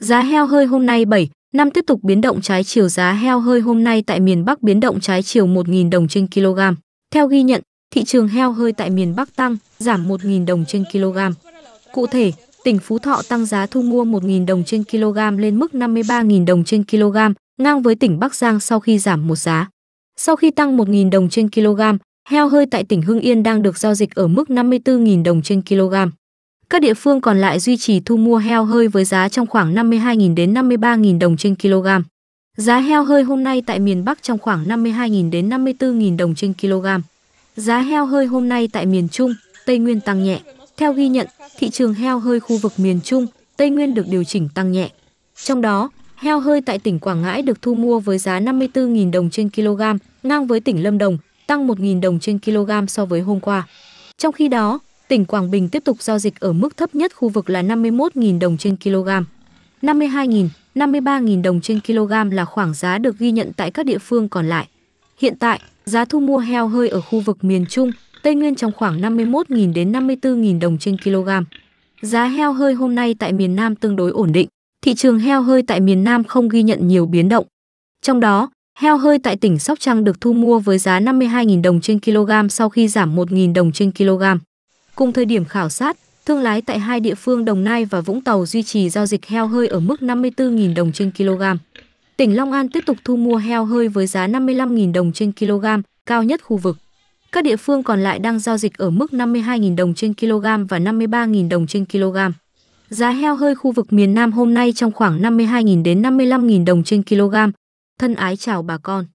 Giá heo hơi hôm nay 7, năm tiếp tục biến động trái chiều giá heo hơi hôm nay tại miền Bắc biến động trái chiều 1.000 đồng trên kg. Theo ghi nhận, thị trường heo hơi tại miền Bắc tăng, giảm 1.000 đồng trên kg. Cụ thể, tỉnh Phú Thọ tăng giá thu mua 1.000 đồng trên kg lên mức 53.000 đồng trên kg, ngang với tỉnh Bắc Giang sau khi giảm một giá. Sau khi tăng 1.000 đồng trên kg, heo hơi tại tỉnh Hưng Yên đang được giao dịch ở mức 54.000 đồng trên kg. Các địa phương còn lại duy trì thu mua heo hơi với giá trong khoảng 52.000 đến 53.000 đồng trên kg. Giá heo hơi hôm nay tại miền Bắc trong khoảng 52.000 đến 54.000 đồng trên kg. Giá heo hơi hôm nay tại miền Trung, Tây Nguyên tăng nhẹ. Theo ghi nhận, thị trường heo hơi khu vực miền Trung, Tây Nguyên được điều chỉnh tăng nhẹ. Trong đó, heo hơi tại tỉnh Quảng Ngãi được thu mua với giá 54.000 đồng trên kg, ngang với tỉnh Lâm Đồng, tăng 1.000 đồng trên kg so với hôm qua. Trong khi đó, Tỉnh Quảng Bình tiếp tục giao dịch ở mức thấp nhất khu vực là 51.000 đồng trên kg. 52.000, 53.000 đồng trên kg là khoảng giá được ghi nhận tại các địa phương còn lại. Hiện tại, giá thu mua heo hơi ở khu vực miền Trung, Tây Nguyên trong khoảng 51.000 đến 54.000 đồng trên kg. Giá heo hơi hôm nay tại miền Nam tương đối ổn định. Thị trường heo hơi tại miền Nam không ghi nhận nhiều biến động. Trong đó, heo hơi tại tỉnh Sóc Trăng được thu mua với giá 52.000 đồng trên kg sau khi giảm 1.000 đồng trên kg. Cùng thời điểm khảo sát, thương lái tại hai địa phương Đồng Nai và Vũng Tàu duy trì giao dịch heo hơi ở mức 54.000 đồng trên kg. Tỉnh Long An tiếp tục thu mua heo hơi với giá 55.000 đồng trên kg, cao nhất khu vực. Các địa phương còn lại đang giao dịch ở mức 52.000 đồng trên kg và 53.000 đồng trên kg. Giá heo hơi khu vực miền Nam hôm nay trong khoảng 52.000 đến 55.000 đồng trên kg. Thân ái chào bà con.